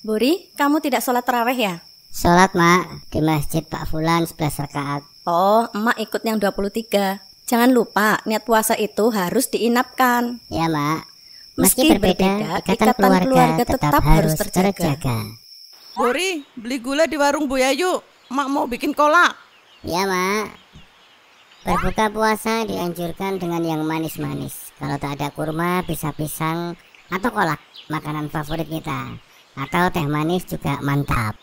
Buri, kamu tidak sholat terawih ya? Sholat, Mak. Di masjid Pak Fulan 11 rakaat. Oh, emak ikut yang 23. Jangan lupa, niat puasa itu harus diinapkan. Ya, Mak. Meski, Meski berbeda, berbeda ikatan, ikatan keluarga, keluarga tetap, tetap harus terjaga. terjaga. Buri, beli gula di warung Bu Yayu. Mak mau bikin kolak. Ya, Mak. Berbuka puasa dianjurkan dengan yang manis-manis. Kalau tak ada kurma, bisa pisang, atau kolak, makanan favorit kita atau teh manis juga mantap.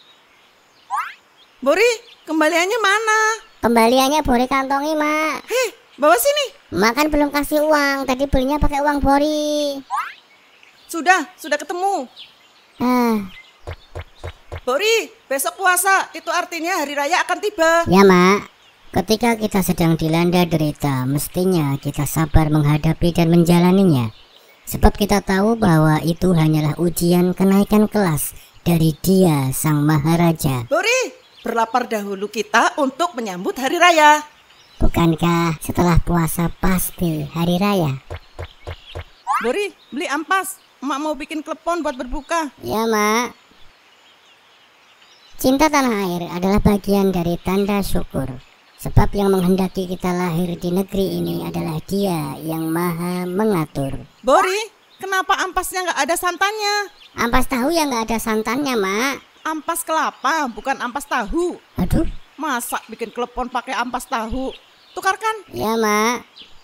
Bori, kembaliannya mana? Kembaliannya Bori kantongi, Mak. Hei, bawa sini. Mak kan belum kasih uang, tadi belinya pakai uang Bori. Sudah, sudah ketemu. Ah. Bori, besok puasa, itu artinya hari raya akan tiba. Ya, Mak. Ketika kita sedang dilanda derita, mestinya kita sabar menghadapi dan menjalaninya sebab kita tahu bahwa itu hanyalah ujian kenaikan kelas dari dia sang maharaja. Buri, berlapar dahulu kita untuk menyambut hari raya. Bukankah setelah puasa pasti hari raya? Buri, beli ampas. Emak mau bikin klepon buat berbuka. Ya, Mak. Cinta tanah air adalah bagian dari tanda syukur. Sebab yang menghendaki kita lahir di negeri ini adalah dia yang maha mengatur. Bori, kenapa ampasnya nggak ada santannya? Ampas tahu yang nggak ada santannya, Mak. Ampas kelapa, bukan ampas tahu. Aduh. Masak bikin klepon pakai ampas tahu. Tukarkan. Ya, Mak.